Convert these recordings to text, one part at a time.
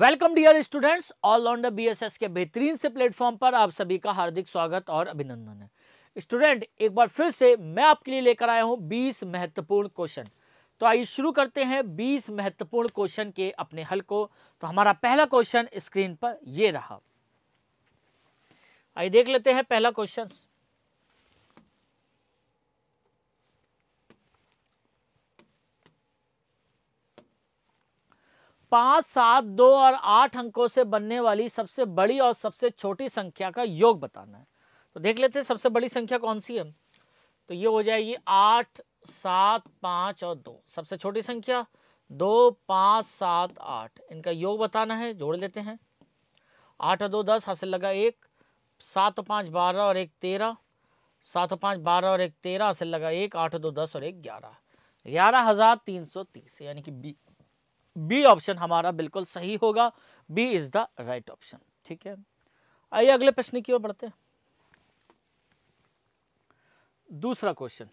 welcome dear students all on the BSS के बेहतरीन से प्लेटफॉर्म पर आप सभी का हार्दिक स्वागत और अभिनंदन है स्टूडेंट एक बार फिर से मैं आपके लिए लेकर आया हूं 20 महत्वपूर्ण क्वेश्चन तो आइए शुरू करते हैं 20 महत्वपूर्ण क्वेश्चन के अपने हल को तो हमारा पहला क्वेश्चन स्क्रीन पर ये रहा आइए देख लेते हैं पहला क्वेश्चन पाँच सात दो और आठ अंकों से बनने वाली सबसे बड़ी और सबसे छोटी संख्या का योग बताना है तो देख लेते हैं सबसे बड़ी संख्या कौन सी है तो ये हो जाएगी आठ सात पाँच और दो सबसे छोटी संख्या दो पाँच सात आठ इनका योग बताना है जोड़ लेते हैं आठ और दो दस हासिल लगा एक सात और पाँच बारह और एक तेरह सात और पाँच बारह और एक तेरह हासिल लगा एक आठ और दो दस और एक ग्यारह ग्यारह हज़ार तीन सौ तीस यानी कि बी बी ऑप्शन हमारा बिल्कुल सही होगा B is the right option ठीक है आइए अगले प्रश्न की ओर बढ़ते हैं दूसरा क्वेश्चन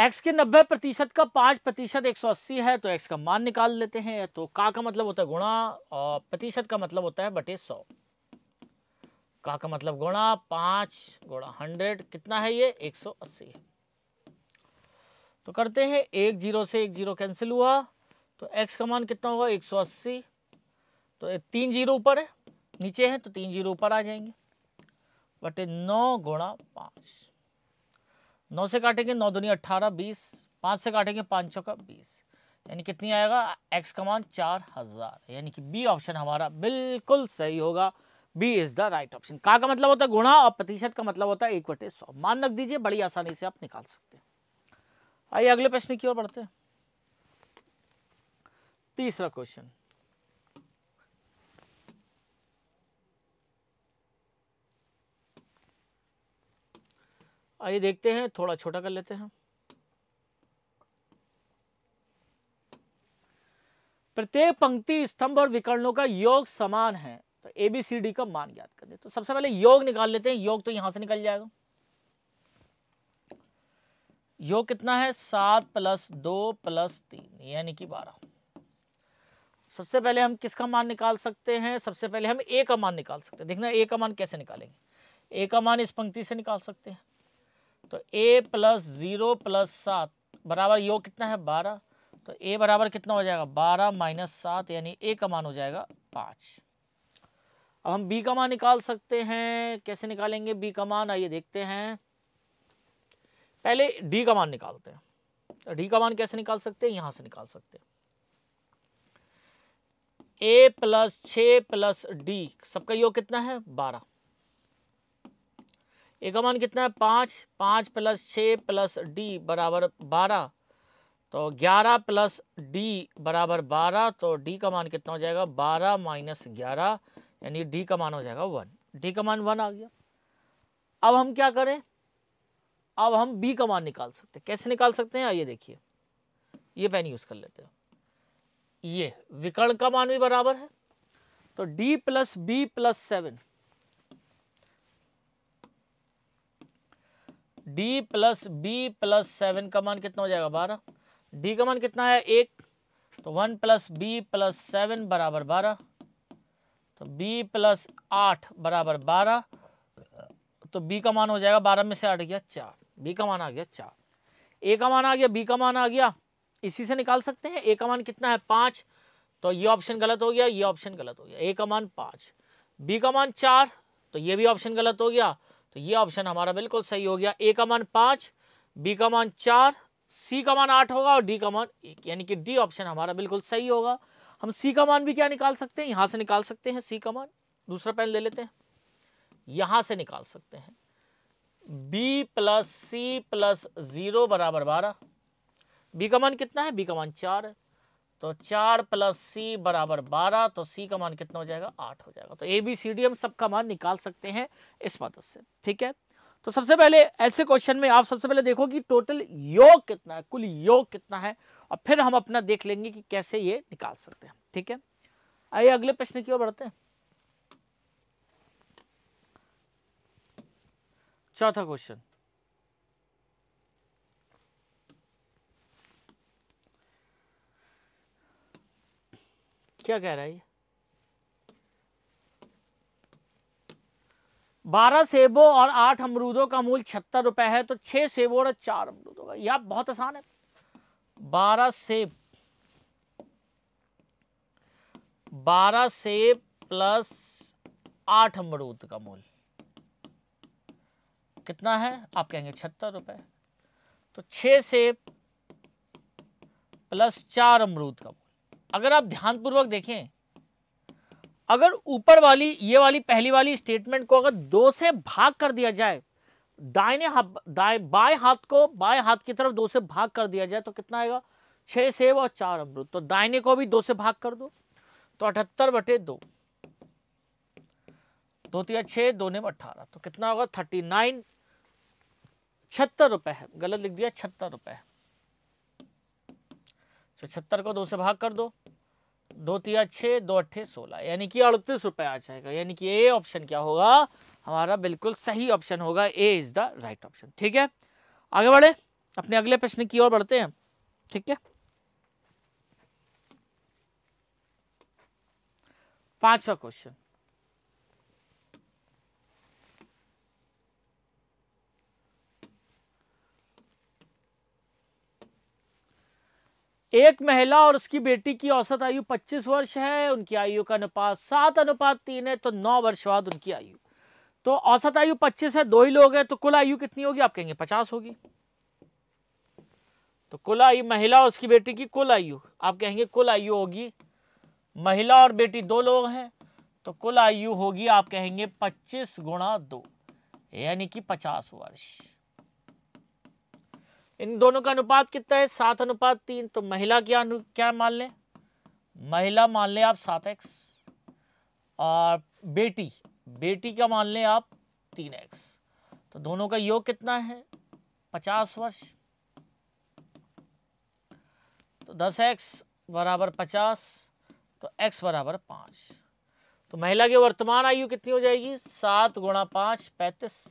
एक्स के 90 प्रतिशत का 5 प्रतिशत एक है तो एक्स का मान निकाल लेते हैं तो का का मतलब होता है गुणा और प्रतिशत का मतलब होता है बटे 100 का का मतलब गुणा पाँच गुणा हंड्रेड कितना है ये एक सौ अस्सी है तो करते हैं एक जीरो से एक जीरो कैंसिल हुआ तो एक्स का मान कितना होगा एक सौ अस्सी तो तीन जीरो ऊपर है नीचे है तो तीन जीरो ऊपर आ जाएंगे बटे नौ गुणा पाँच नौ से काटेंगे नौ दुनिया अट्ठारह बीस पाँच से काटेंगे पाँच सौ का बीस यानी कितनी आएगा एक्स का मान चार हज़ार यानी कि बी ऑप्शन हमारा बिल्कुल सही होगा B is the right option का का मतलब होता है गुणा और प्रतिशत का मतलब होता है एक बटे सौ मान रख दीजिए बड़ी आसानी से आप निकाल सकते हैं आइए अगले प्रश्न की ओर बढ़ते हैं तीसरा क्वेश्चन आइए देखते हैं थोड़ा छोटा कर लेते हैं प्रत्येक पंक्ति स्तंभ और विकर्णों का योग समान है तो ए बी सी डी का मान ज्ञात कर दे तो सबसे पहले योग निकाल लेते हैं योग तो यहां से निकल जाएगा योग कितना है सात प्लस दो प्लस तीन यानी कि बारह सबसे पहले हम किसका मान निकाल सकते हैं सबसे पहले हम ए का मान निकाल सकते हैं देखना ए का मान कैसे निकालेंगे ए का मान इस पंक्ति से निकाल सकते हैं तो ए प्लस जीरो प्लस सात बराबर योग कितना है बारह तो ए बराबर कितना हो जाएगा बारह माइनस सात यानी ए का मान हो जाएगा पाँच अब हम बी का मान निकाल सकते हैं कैसे निकालेंगे बी का मान आइए देखते हैं पहले डी का मान निकालते हैं डी का मान कैसे निकाल सकते हैं यहां से निकाल सकते हैं ए प्लस छ प्लस डी सबका योग कितना है बारह ए का मान कितना है पांच पांच प्लस छ प्लस डी बराबर बारह तो ग्यारह प्लस डी बराबर बारह तो डी का मान कितना हो जाएगा बारह माइनस ग्यारह यानी डी का मान हो जाएगा वन डी का मान वन आ गया अब हम क्या करें अब हम बी का मान निकाल सकते हैं कैसे निकाल सकते हैं आइए देखिए ये पेन यूज कर लेते हैं ये विकर्ण का मान भी बराबर है तो D plus B plus seven D plus B plus seven का मान कितना हो जाएगा बारह डी का मान कितना है एक तो one plus B plus seven बराबर बारह तो b प्लस आठ बराबर बारह तो b का मान हो जाएगा बारह में से आठ गया चार b का मान आ गया चार a का मान आ गया b का मान आ गया इसी से निकाल सकते हैं a का मान कितना है पाँच तो ये ऑप्शन गलत हो गया ये ऑप्शन गलत हो गया ए का मान पाँच बी का मान चार तो ये भी ऑप्शन गलत हो गया तो ये ऑप्शन हमारा बिल्कुल सही हो गया ए का मान पाँच बी का मान चार सी का मान आठ होगा और डी का मान एक यानी कि डी ऑप्शन हमारा बिल्कुल सही होगा हम सी का मान भी क्या निकाल सकते हैं यहां से निकाल सकते हैं सी का मान दूसरा पेन ले लेते हैं यहां से निकाल सकते हैं B plus C plus zero बराबर बारह बी का मान कितना है बी का मान चार तो चार प्लस सी बराबर बारह तो सी का मान कितना हो जाएगा आठ हो जाएगा तो ए बी सी डी हम सबका मान निकाल सकते हैं इस मदद से ठीक है तो सबसे पहले ऐसे क्वेश्चन में आप सबसे पहले देखो कि टोटल योग कितना है कुल योग कितना है और फिर हम अपना देख लेंगे कि कैसे ये निकाल सकते हैं ठीक है आइए अगले प्रश्न की ओर बढ़ते हैं चौथा क्वेश्चन क्या कह रहा है ये बारह सेबों और आठ अमरूदों का मूल छत्तर रुपए है तो छह सेबों और चार अमरूदों का यह बहुत आसान है बारह सेब बारह सेब प्लस आठ अमरूद का मूल कितना है आप कहेंगे छहत्तर रुपए तो छह सेब प्लस चार अमरूद का मूल अगर आप ध्यानपूर्वक देखें अगर ऊपर वाली ये वाली पहली वाली स्टेटमेंट को अगर दो से भाग कर दिया जाए दाहिने हाथ बाएं हाथ को बाएं हाथ की तरफ दो से भाग कर दिया जाए तो कितना आएगा छः सेब और चार अमृत तो दाइने को भी दो से भाग कर दो तो अठहत्तर बटे दो दो तीन छः दो ने अठारह तो कितना होगा थर्टी नाइन छहत्तर रुपये है गलत लिख दिया छहत्तर रुपये तो छहत्तर को दो से भाग कर दो दो तिया छः दो अट्ठे सोलह यानी कि अड़तीस रुपये आ जाएगा यानी कि ए ऑप्शन क्या होगा हमारा बिल्कुल सही ऑप्शन होगा A is the right option ठीक है आगे बढ़े अपने अगले प्रश्न की ओर बढ़ते हैं ठीक है पांचवा क्वेश्चन एक महिला और उसकी बेटी की औसत आयु 25 वर्ष है उनकी आयु का अनुपात सात अनुपात तीन है तो नौ वर्ष बाद उनकी आयु तो औसत आयु 25 है दो ही लोग हैं तो कुल आयु कितनी होगी आप कहेंगे 50 होगी तो कुल आयु महिला और उसकी बेटी की कुल आयु आप कहेंगे कुल आयु होगी महिला और बेटी दो लोग हैं तो कुल आयु होगी आप कहेंगे पच्चीस गुणा दो यानी कि पचास वर्ष इन दोनों का अनुपात कितना है सात अनुपात तीन तो महिला क्या क्या मान लें महिला मान लें आप सात एक्स और बेटी बेटी का मान लें आप तीन एक्स तो दोनों का योग कितना है पचास वर्ष तो दस एक्स बराबर पचास तो एक्स बराबर पाँच तो महिला की वर्तमान आयु कितनी हो जाएगी सात गुणा पाँच पैंतीस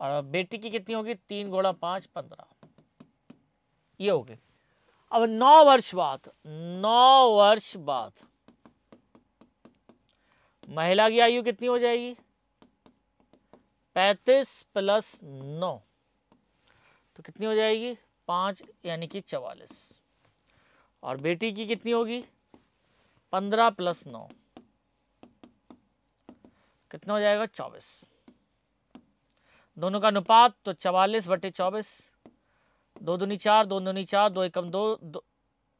और बेटी की कितनी होगी तीन गोड़ा पाँच पंद्रह ये हो गए अब नौ वर्ष बाद नौ वर्ष बाद महिला की आयु कितनी हो जाएगी पैंतीस प्लस नौ तो कितनी हो जाएगी पाँच यानी कि चवालीस और बेटी की कितनी होगी पंद्रह प्लस नौ कितना हो जाएगा चौबीस दोनों का अनुपात तो चवालीस बटे चौबीस दो दूनी चार दो दूनी चार दो एकम दो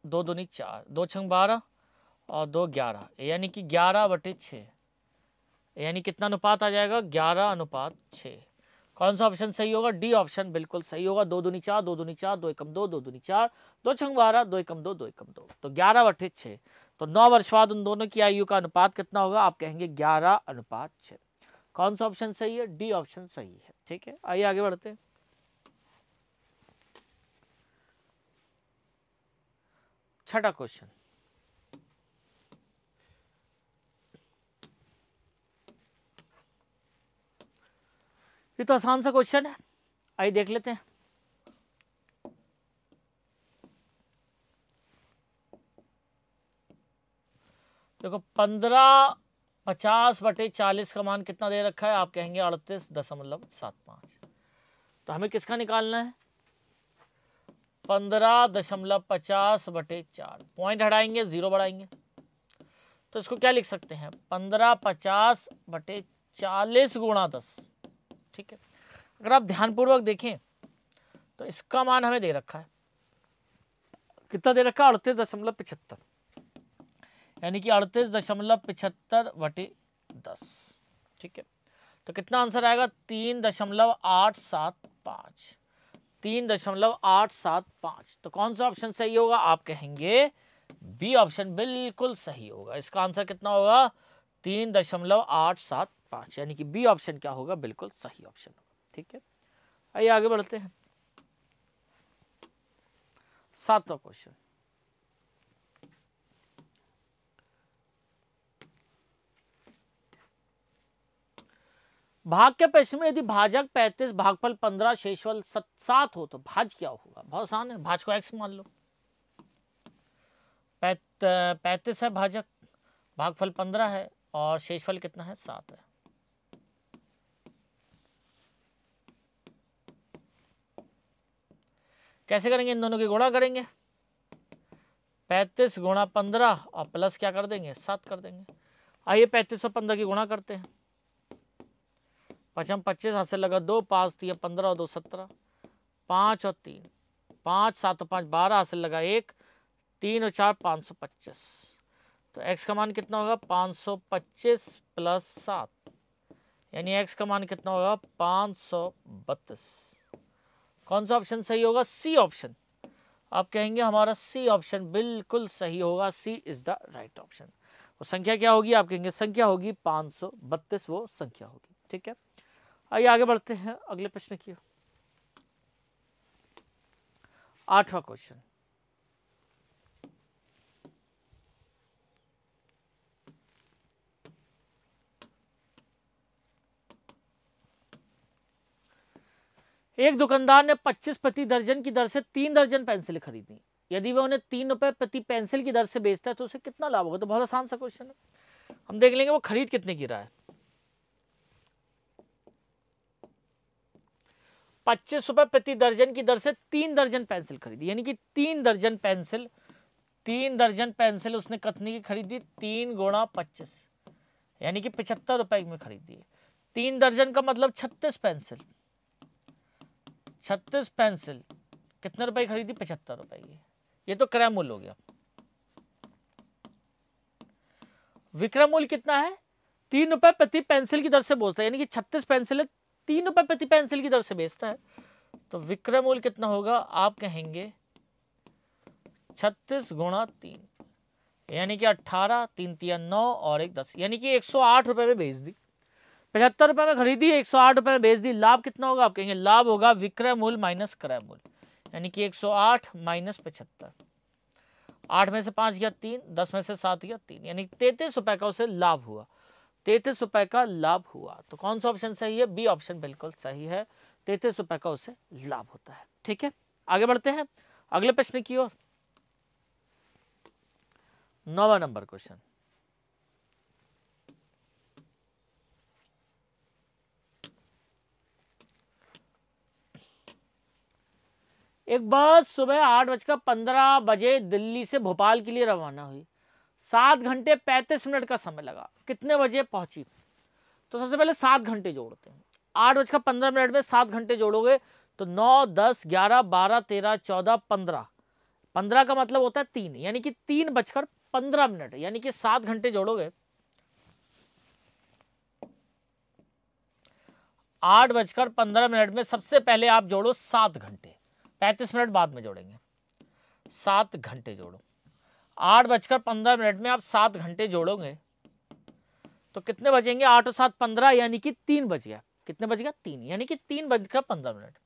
दो दूनी चार दो छंग बारह और दो ग्यारह यानी कि ग्यारह बटे छः यानी कितना अनुपात आ जाएगा ग्यारह अनुपात छः कौन सा ऑप्शन सही होगा डी ऑप्शन बिल्कुल सही होगा दो दूनी चार दो दूनी चार दो एकम दो दो दूनी चार दो छंग बारह दो एकम दो दो एकम दो तो ग्यारह बटे छः तो नौ वर्ष बाद उन दोनों की आयु का अनुपात कितना होगा आप कहेंगे ग्यारह अनुपात छः कौन सा ऑप्शन सही है डी ऑप्शन सही है ठीक है आइए आगे बढ़ते हैं छठा क्वेश्चन ये तो आसान सा क्वेश्चन है आइए देख लेते हैं देखो पंद्रह पचास बटे चालीस का मान कितना दे रखा है आप कहेंगे अड़तीस दशमलव सात पाँच तो हमें किसका निकालना है पंद्रह दशमलव पचास बटे चार पॉइंट हटाएंगे जीरो बढ़ाएंगे तो इसको क्या लिख सकते हैं पंद्रह पचास बटे चालीस गुणा दस ठीक है अगर आप ध्यानपूर्वक देखें तो इसका मान हमें दे रखा है कितना दे रखा है अड़तीस दशमलव पिछहत्तर यानी कि अड़तीस दशमलव पिछहत्तर बटे दस ठीक है तो कितना आंसर आएगा तीन दशमलव आठ सात पाँच तीन दशमलव आठ सात पाँच तो कौन सा ऑप्शन सही होगा आप कहेंगे बी ऑप्शन बिल्कुल सही होगा इसका आंसर कितना होगा तीन दशमलव आठ सात पाँच यानी कि बी ऑप्शन क्या होगा बिल्कुल सही ऑप्शन होगा ठीक है आइए आगे बढ़ते हैं सातवां क्वेश्चन भाग के प्रश्न में यदि भाजक पैंतीस भागफल पंद्रह शेषफल सात हो तो भाज क्या होगा बहुत आसान है भाज को एक्स मान लो पैंतीस है भाजक भागफल पंद्रह है और शेषफल कितना है सात है कैसे करेंगे इन दोनों की गुणा करेंगे पैंतीस गुणा पंद्रह और प्लस क्या कर देंगे सात कर देंगे आइए पैंतीस और पंद्रह की गुणा करते हैं पचम पच्चीस हाथ से लगा दो पाँच तीन पंद्रह और दो सत्रह पाँच और तीन पाँच सात और पाँच बारह हाथ से लगा एक तीन और चार पाँच सौ पच्चीस तो एक्स का मान कितना होगा पाँच सौ पच्चीस प्लस सात यानी एक्स का मान कितना होगा पाँच सौ बत्तीस कौन सा ऑप्शन सही होगा सी ऑप्शन आप कहेंगे हमारा सी ऑप्शन बिल्कुल सही होगा C is the right option और संख्या क्या होगी आप कहेंगे संख्या होगी पाँच सौ बत्तीस वो संख्या होगी ठीक है आइए आगे बढ़ते हैं अगले प्रश्न की आठवां क्वेश्चन एक दुकानदार ने 25 प्रति दर्जन की दर से तीन दर्जन पेंसिल खरीदी यदि वह उन्हें तीन रुपए प्रति पेंसिल की दर से बेचता है तो उसे कितना लाभ होगा तो बहुत आसान सा क्वेश्चन है हम देख लेंगे वो खरीद कितने की रहा है पच्चीस रुपए प्रति दर्जन की दर से तीन दर्जन पेंसिल खरीदी यानी कि तीन दर्जन पेंसिल तीन दर्जन पेंसिल उसने कथनी की खरीदी तीन गुणा पच्चीस यानी कि पचहत्तर रुपए में खरीदी तीन दर्जन का मतलब छत्तीस पेंसिल छत्तीस पेंसिल कितने रुपए खरीदी पचहत्तर रुपए की ये तो क्रय मूल्य हो गया विक्रय मूल्य कितना है तीन रुपए प्रति पेंसिल की दर से बोलता है यानी कि छत्तीस पेंसिल है तीन रुपए प्रति पेंसिल की दर से बेचता है तो विक्रय मूल्य कितना होगा आप कहेंगे छत्तीस गुणा तीन यानी कि अट्ठारह तीन तीन नौ और एक दस यानी कि एक सौ आठ रुपए में बेच दी पचहत्तर रुपए में खरीदी एक सौ आठ रुपए में बेच दी लाभ कितना होगा आप कहेंगे लाभ होगा विक्रय मूल्य माइनस क्रय मूल्य यानी कि एक सौ आठ माइनस पचहत्तर आठ में से पांच गया तीन दस में से सात गया तीन यानी तैतीस रुपए का उसे लाभ हुआ तैतीस रुपए का लाभ हुआ तो कौन सा ऑप्शन सही है बी ऑप्शन बिल्कुल सही है तैतीस रुपए का उसे लाभ होता है ठीक है आगे बढ़ते हैं अगले प्रश्न की ओर नौवा नंबर क्वेश्चन एक बस सुबह आठ बजकर पंद्रह बजे दिल्ली से भोपाल के लिए रवाना हुई सात घंटे पैंतीस मिनट का समय लगा कितने बजे पहुंची तो सबसे पहले सात घंटे जोड़ते हैं आठ बजकर पंद्रह मिनट में सात घंटे जोड़ोगे तो नौ दस ग्यारह बारह तेरह चौदह पंद्रह पंद्रह का मतलब होता है तीन यानी कि तीन बजकर पंद्रह मिनट यानी कि सात घंटे जोड़ोगे आठ बजकर पंद्रह मिनट में सबसे पहले आप जोड़ो सात घंटे पैंतीस मिनट बाद में जोड़ेंगे सात घंटे जोड़ो आठ बजकर पंद्रह मिनट में आप सात घंटे जोड़ोगे तो कितने बजेंगे आठ और सात पंद्रह यानी कि तीन बज गया कितने बज गया तीन यानी कि तीन बजकर पंद्रह मिनट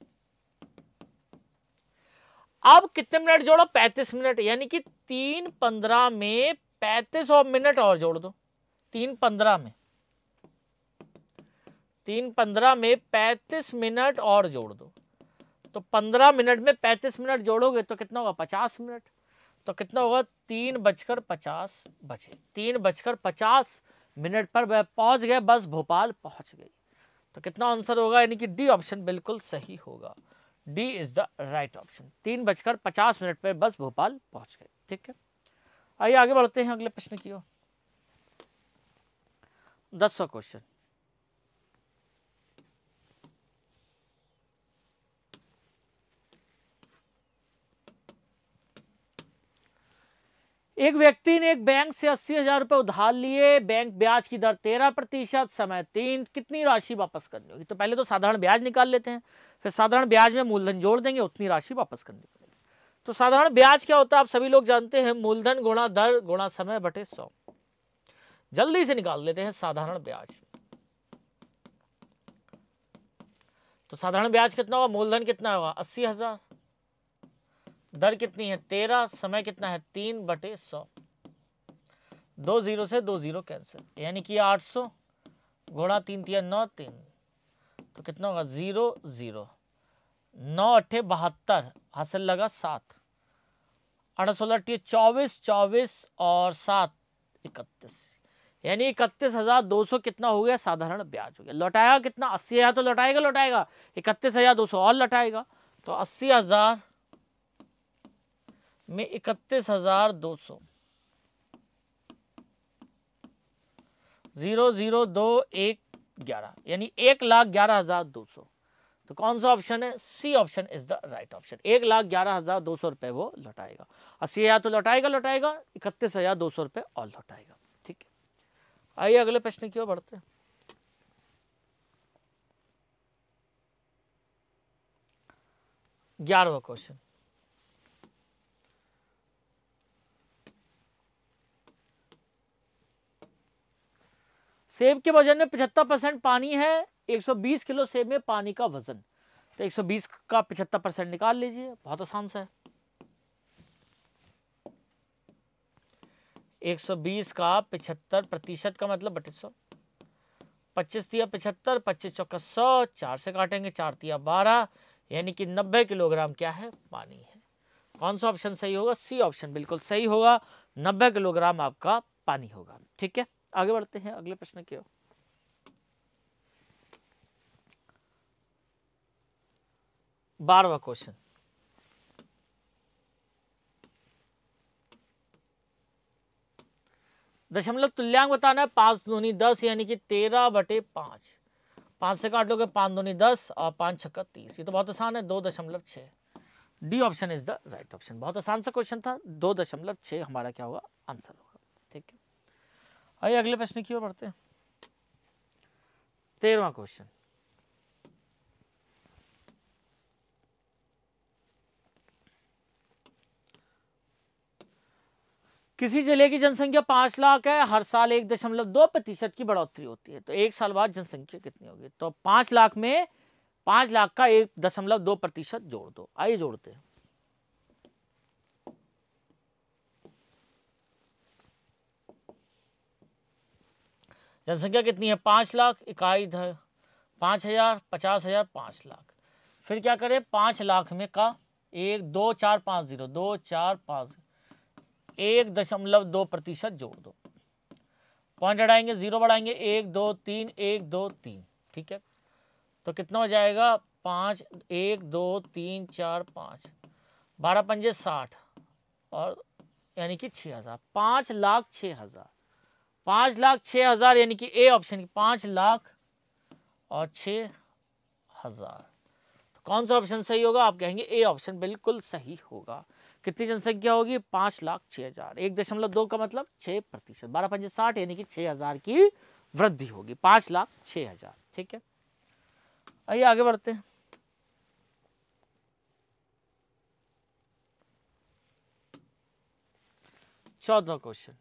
अब कितने मिनट जोड़ो पैंतीस मिनट यानी कि तीन पंद्रह में पैंतीस और मिनट और जोड़ दो तीन पंद्रह में तीन पंद्रह में पैंतीस मिनट और जोड़ दो तो पंद्रह मिनट में पैंतीस मिनट जोड़ोगे तो कितना होगा पचास मिनट तो कितना होगा तीन बजकर पचास बजे तीन बजकर पचास मिनट पर वह पहुंच गए बस भोपाल पहुंच गई तो कितना आंसर होगा यानी कि डी ऑप्शन बिल्कुल सही होगा D is the right option तीन बजकर पचास मिनट पर बस भोपाल पहुंच गई ठीक है आइए आगे बढ़ते हैं अगले प्रश्न की ओर दसवा क्वेश्चन एक व्यक्ति ने एक बैंक से अस्सी हजार रुपए उधार लिए बैंक ब्याज की दर तेरह प्रतिशत समय तीन कितनी राशि वापस करनी होगी तो पहले तो साधारण ब्याज निकाल लेते हैं फिर साधारण ब्याज में मूलधन जोड़ देंगे उतनी राशि वापस करनी पड़ेगी तो साधारण ब्याज क्या होता है आप सभी लोग जानते हैं मूलधन गुणा दर गुणा समय बटे सौ जल्दी से निकाल लेते हैं साधारण ब्याज तो साधारण ब्याज कितना होगा मूलधन कितना होगा अस्सी हजार दर कितनी है तेरह समय कितना है तीन बटे सौ दो जीरो से दो जीरो कैंसिल यानी कि आठ सौ घोड़ा तीन तीन नौ तीन तो कितना होगा जीरो जीरो नौ अट्ठे बहत्तर हासिल लगा सात आठ सोलह अट्ठे चौबीस चौबीस और सात इकतीस यानी इकतीस हजार दो सौ कितना हो गया साधारण ब्याज हो गया लौटाया कितना अस्सी हजार तो लौटाएगा लौटाएगा इकतीस हजार दो सौ और लौटाएगा तो अस्सी हजार में इकतीस हजार दो सौ जीरो जीरो दो एक ग्यारह यानी एक लाख ग्यारह हजार दो सौ तो कौन सा ऑप्शन है C option is the right option एक लाख ग्यारह हजार दो सौ रुपए वो लौटाएगा अस्सी हजार तो लौटाएगा लौटाएगा इकतीस हजार दो सौ रुपए और लौटाएगा ठीक है आइए अगले प्रश्न की ओर बढ़ते हैं ग्यारहवा क्वेश्चन सेब के वजन में 75 परसेंट पानी है 120 किलो सेब में पानी का वजन तो 120 का 75 परसेंट निकाल लीजिए बहुत आसान सा है 120 का 75 प्रतिशत का मतलब बटे सौ पच्चीस दिया पिछहत्तर पच्चीस चौका सौ चार से काटेंगे चार दिया बारह यानी कि नब्बे किलोग्राम क्या है पानी है कौन सा ऑप्शन सही होगा सी ऑप्शन बिल्कुल सही होगा नब्बे किलोग्राम आपका पानी होगा ठीक है आगे बढ़ते हैं अगले प्रश्न की ओर बारवा क्वेश्चन दशमलव तुल्यांक बताना है पांच दूनी दस यानी कि तेरह बटे पांच पांच से काट लोगे पांच दूनी दस और पांच छक्का तीस ये तो बहुत आसान है दो दशमलव छः D option is the right option बहुत आसान सा क्वेश्चन था दो दशमलव छह हमारा क्या होगा आंसर होगा ठीक है आइए अगले प्रश्न की ओर बढ़ते हैं तेरवा क्वेश्चन किसी जिले की जनसंख्या पांच लाख है हर साल एक दशमलव दो प्रतिशत की बढ़ोतरी होती है तो एक साल बाद जनसंख्या कितनी होगी तो पांच लाख में पांच लाख का एक दशमलव दो प्रतिशत जोड़ दो आइए जोड़ते हैं जनसंख्या कितनी है पाँच लाख इकाई पाँच हज़ार पचास हज़ार पाँच लाख फिर क्या करें पाँच लाख में का एक दो चार पाँच ज़ीरो दो चार पाँच एक दशमलव दो प्रतिशत जोड़ दो पॉइंट हटाएंगे ज़ीरो बढ़ाएंगे एक दो तीन एक दो तीन ठीक है तो कितना हो जाएगा पाँच एक दो तीन चार पाँच बारह पंजे साठ और यानी कि छः हज़ार पाँच लाख छः हज़ार पांच लाख छ हज़ार यानी कि ए ऑप्शन पांच लाख और छ हज़ार तो कौन सा ऑप्शन सही होगा आप कहेंगे ए ऑप्शन बिल्कुल सही होगा कितनी जनसंख्या होगी पांच लाख छ हज़ार एक दशमलव दो का मतलब छह प्रतिशत बारह पंजे साठ यानी कि छह हज़ार की वृद्धि होगी पांच लाख छ हज़ार ठीक है आइए आगे बढ़ते हैं चौदह क्वेश्चन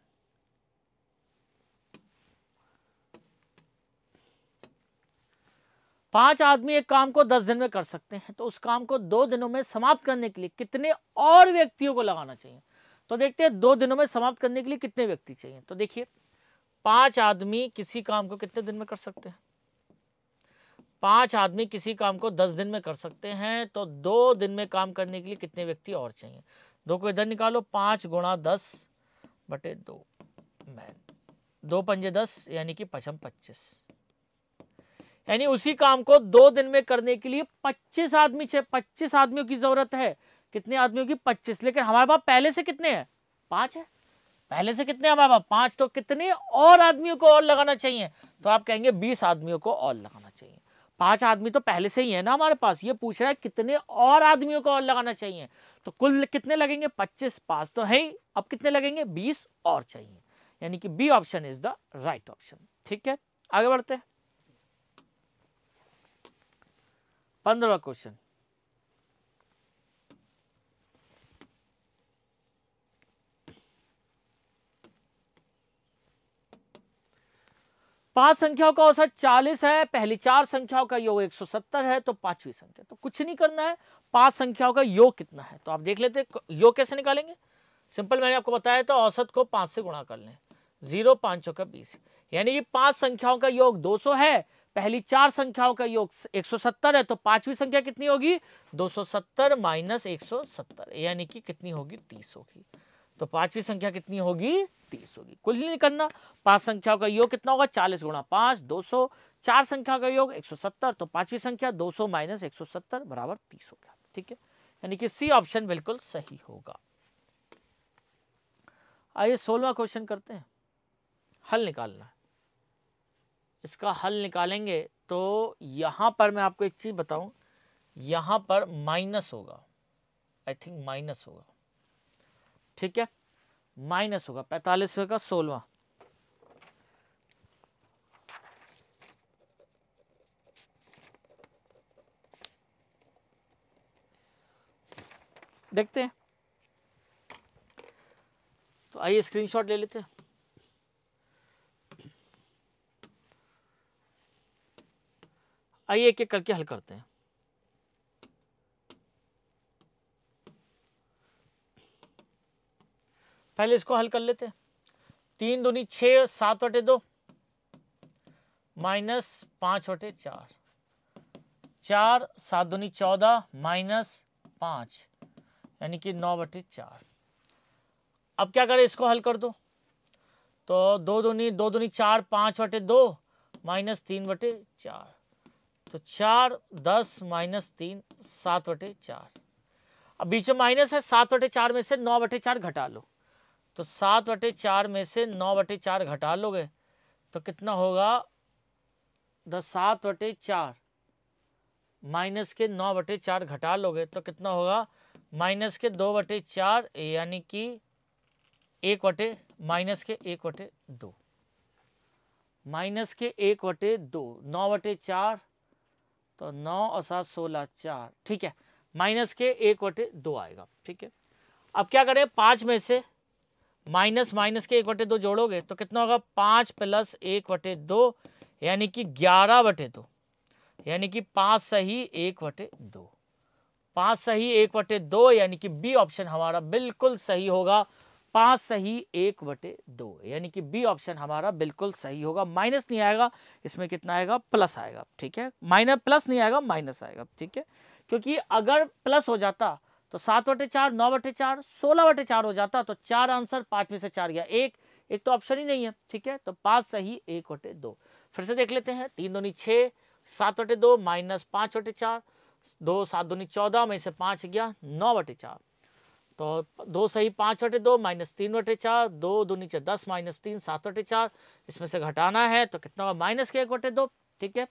पांच आदमी एक काम को दस दिन में कर सकते हैं तो उस काम को दो दिनों में समाप्त करने के लिए कितने और व्यक्तियों को लगाना चाहिए तो देखते हैं दो दिनों में समाप्त करने के लिए कितने व्यक्ति चाहिए तो देखिए पांच आदमी किसी काम को कितने दिन में कर सकते हैं पांच आदमी किसी काम को दस दिन में कर सकते हैं तो दो दिन में काम करने के लिए कितने व्यक्ति और चाहिए दो को इधर निकालो पांच गुणा दस बटे दो मैन दो पंजे दस यानी कि पचम पच्चीस यानी उसी काम को दो दिन में करने के लिए पच्चीस आदमी पच्चीस आदमियों की जरूरत है कितने आदमियों की पच्चीस लेकिन हमारे पास पहले से कितने हैं पांच है पहले से कितने हमारे पास पांच तो कितने और आदमियों को और लगाना चाहिए तो आप कहेंगे बीस आदमियों को और लगाना चाहिए पांच आदमी तो पहले से ही है ना हमारे पास ये पूछ रहा है कितने और आदमियों को और लगाना चाहिए तो कुल कितने लगेंगे पच्चीस पांच तो है ही अब कितने लगेंगे बीस और चाहिए यानी कि B option is the right option ठीक है आगे बढ़ते हैं पंद्रवा क्वेश्चन पांच संख्याओं का औसत 40 है पहली चार संख्याओं का योग 170 है तो पांचवी संख्या तो कुछ नहीं करना है पांच संख्याओं का योग कितना है तो आप देख लेते योग कैसे निकालेंगे सिंपल मैंने आपको बताया तो औसत को पांच से गुणा कर लें जीरो पांचों का बीस यानी कि पांच संख्याओं का योग 200 है पहली चार संख्याओं का योग 170 है तो पांचवी संख्या कितनी होगी 270 सौ सत्तर माइनस एक यानी कि कितनी होगी 30 होगी तो पांचवी संख्या कितनी होगी 30 होगी कुल नहीं करना पांच संख्याओं का योग कितना होगा 40 गुणा पांच दो सौ चार संख्या का योग 170 तो पांचवी संख्या 200 सौ माइनस एक बराबर तीस हो गया ठीक है यानी कि सी ऑप्शन बिल्कुल सही होगा आइए सोलवा क्वेश्चन करते हैं हल निकालना है इसका हल निकालेंगे तो यहाँ पर मैं आपको एक चीज़ बताऊँ यहाँ पर माइनस होगा आई थिंक माइनस होगा ठीक है माइनस होगा पैतालीस का सोलवा देखते हैं तो आइए स्क्रीनशॉट ले लेते हैं आइए एक एक करके हल करते हैं पहले इसको हल कर लेते हैं तीन दूनी छ सात बटे दो माइनस पांच बटे चार चार सात दूनी चौदह माइनस पांच यानी कि नौ बटे चार अब क्या करें इसको हल कर दो तो दो दूनी दो दूनी चार पांच बटे दो माइनस तीन बटे चार तो चार दस माइनस तीन सात बटे चार अब बीच में माइनस है सात बटे चार में से नौ बटे चार घटा लो तो सात बटे चार में से नौ बटे चार घटा लोगे तो कितना होगा द सात बटे चार माइनस के नौ बटे चार घटा लोगे तो कितना होगा माइनस के दो बटे चार यानी कि एक बटे माइनस के एक बटे दो माइनस के एक बटे दो नौ बटे चार तो नौ और सात सोलह चार ठीक है माइनस के एक बटे दो आएगा ठीक है अब क्या करें पाँच में से माइनस माइनस के एक बटे दो जोड़ोगे तो कितना होगा पाँच प्लस एक बटे दो यानी कि ग्यारह बटे दो यानी कि पाँच सही एक बटे दो पाँच सही एक बटे दो यानी कि बी ऑप्शन हमारा बिल्कुल सही होगा पाँच सही एक बटे दो यानी कि बी ऑप्शन हमारा बिल्कुल सही होगा माइनस नहीं आएगा इसमें कितना आएगा प्लस आएगा ठीक है माइनस प्लस नहीं आएगा माइनस आएगा ठीक है क्योंकि अगर प्लस हो जाता तो सात बटे चार नौ बटे चार सोलह बटे चार हो जाता तो चार आंसर पाँच में से चार गया एक एक तो ऑप्शन ही नहीं है ठीक है तो पाँच सही एक बटे दो फिर से देख लेते हैं तीन दोनी छः सात बटे दो माइनस पाँच बटे चार दो सात दोनी चौदह में से पाँच गया नौ बटे चार तो दो सही पाँच वटे दो माइनस तीन वटे चार दो दो नीचे दस माइनस तीन सात बटे चार इसमें से घटाना है तो कितना होगा माइनस के एक वटे दो ठीक है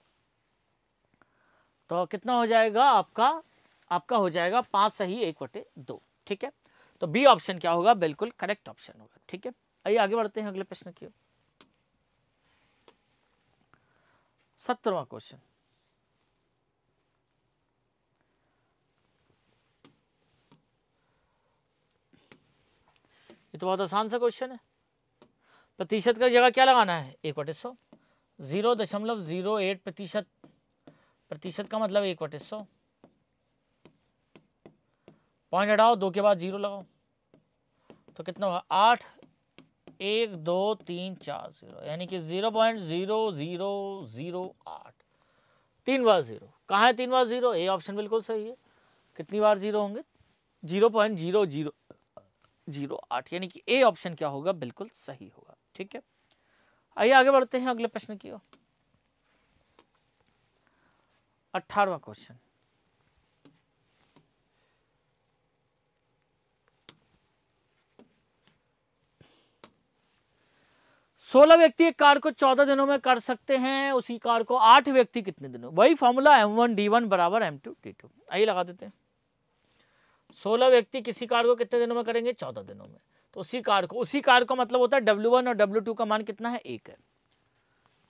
तो कितना हो जाएगा आपका आपका हो जाएगा पाँच सही एक वटे दो ठीक है तो बी ऑप्शन क्या होगा बिल्कुल करेक्ट ऑप्शन होगा ठीक है आइए आगे बढ़ते हैं अगले प्रश्न की सत्रवा क्वेश्चन ये तो बहुत आसान सा क्वेश्चन है प्रतिशत का जगह क्या लगाना है एक बटे सौ ज़ीरो दशमलव ज़ीरो एट प्रतिशत प्रतिशत का मतलब एक बटे सौ पॉइंट हटाओ दो के बाद जीरो लगाओ तो कितना होगा आठ एक दो तीन चार जीरो यानी कि zero point zero zero zero आठ तीन बार ज़ीरो कहाँ है तीन बार ज़ीरो ए ऑप्शन बिल्कुल सही है कितनी बार ज़ीरो होंगे zero point zero zero zero आठ यानी कि ए ऑप्शन क्या होगा बिल्कुल सही होगा ठीक है आइए आगे बढ़ते हैं अगले प्रश्न की ओर अठारवा क्वेश्चन सोलह व्यक्ति एक कार को चौदह दिनों में कर सकते हैं उसी कार को आठ व्यक्ति कितने दिनों वही formula M one D one बराबर एम टू डी टू आइए लगा देते हैं सोलह व्यक्ति किसी कार्य को कितने दिनों में करेंगे चौदह दिनों में तो उसी कार को उसी कार को मतलब होता है डब्ल्यू वन और डब्ल्यू टू का मान कितना है एक है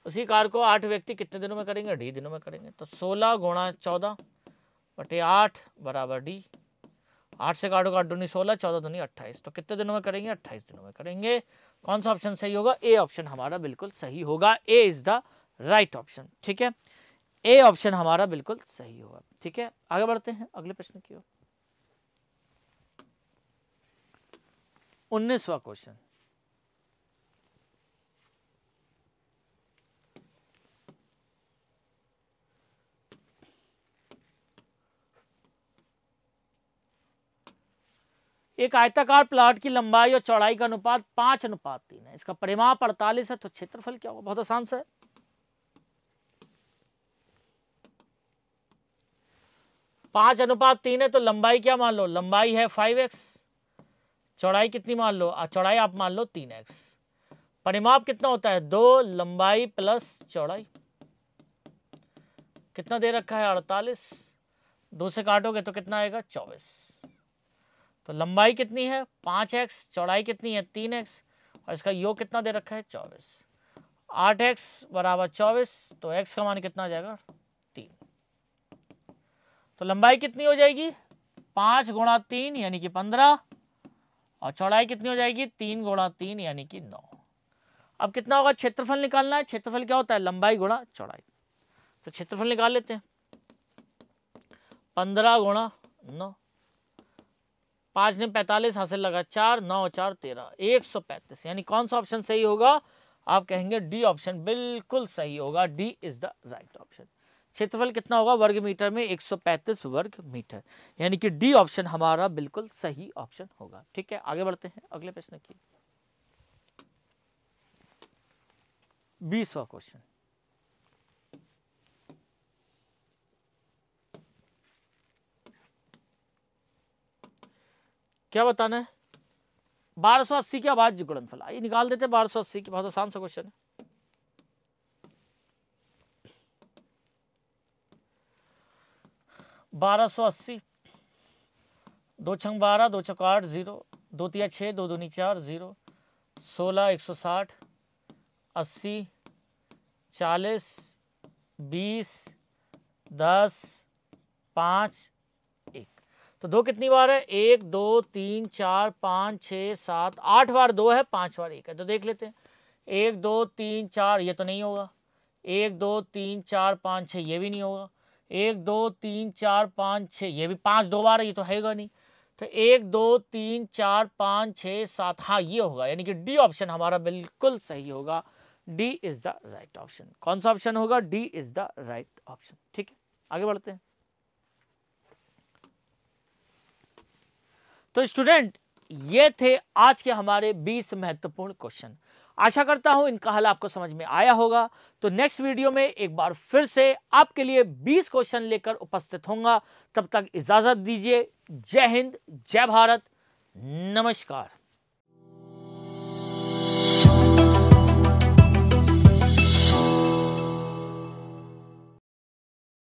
उसी कार को आठ व्यक्ति कितने दिनों में करेंगे डी दिनों में करेंगे तो सोलह गुणा चौदह बटे आठ बराबर डी आठ से काटो काट दूनी सोलह चौदह दूनी अट्ठाईस तो कितने दिनों में करेंगे अट्ठाईस दिनों में करेंगे कौन सा ऑप्शन सही होगा ए ऑप्शन हमारा बिल्कुल सही होगा A is the right option ठीक है ए ऑप्शन हमारा बिल्कुल सही होगा ठीक है आगे बढ़ते हैं अगले प्रश्न की ओर उन्नीसवा क्वेश्चन एक आयताकार प्लाट की लंबाई और चौड़ाई का अनुपात पांच अनुपात तीन है इसका परिमाप अड़तालीस है तो क्षेत्रफल क्या होगा बहुत आसान से पांच अनुपात तीन है तो लंबाई क्या मान लो लंबाई है फाइव एक्स चौड़ाई कितनी मान लो चौड़ाई आप मान लो तीन एक्स परिमाप कितना होता है दो लंबाई प्लस चौड़ाई कितना दे रखा है अड़तालीस दो से काटोगे तो कितना आएगा चौबीस तो लंबाई कितनी है पांच एक्स चौड़ाई कितनी है तीन एक्स और इसका योग कितना दे रखा है चौबीस आठ एक्स बराबर चौबीस तो एक्स का मान कितना आ जाएगा तीन तो लंबाई कितनी हो जाएगी पांच गुणा तीन यानी कि पंद्रह और चौड़ाई कितनी हो जाएगी तीन गुणा तीन यानी कि नौ अब कितना होगा क्षेत्रफल निकालना है क्षेत्रफल क्या होता है लंबाई गुणा चौड़ाई तो क्षेत्रफल निकाल लेते हैं पंद्रह गुणा नौ पांच ने पैतालीस हासिल लगा चार नौ चार तेरह एक सौ पैंतीस यानी कौन सा ऑप्शन सही होगा आप कहेंगे डी ऑप्शन बिल्कुल सही होगा D is the right option क्षेत्रफल कितना होगा वर्ग मीटर में 135 वर्ग मीटर यानी कि डी ऑप्शन हमारा बिल्कुल सही ऑप्शन होगा ठीक है आगे बढ़ते हैं अगले प्रश्न की बीसवा क्वेश्चन क्या बताना है बारह सौ अस्सी के आवाज गुणनफल आइए निकाल देते हैं बारह सौ अस्सी के बहुत आसान सा क्वेश्चन है बारह सौ अस्सी दो छंग बारह दो चौक आठ ज़ीरो दो तिया छः दो दूनी चार ज़ीरो सोलह एक सौ साठ अस्सी चालीस बीस दस पाँच एक तो दो कितनी बार है एक दो तीन चार पाँच छः सात आठ बार दो है पाँच बार एक है तो देख लेते हैं एक दो तीन चार ये तो नहीं होगा एक दो तीन चार पाँच छः ये भी नहीं होगा एक दो तीन चार पाँच छः ये भी पाँच दो बार ये तो हैगा नहीं तो एक दो तीन चार पाँच छः सात हाँ ये होगा यानी कि डी ऑप्शन हमारा बिल्कुल सही होगा D is the right option कौन सा ऑप्शन होगा D is the right option ठीक है आगे बढ़ते हैं तो स्टूडेंट ये थे आज के हमारे 20 महत्वपूर्ण क्वेश्चन आशा करता हूं इनका हल आपको समझ में आया होगा तो नेक्स्ट वीडियो में एक बार फिर से आपके लिए 20 क्वेश्चन लेकर उपस्थित होंगे तब तक इजाज़त दीजिए जय हिंद जय भारत नमस्कार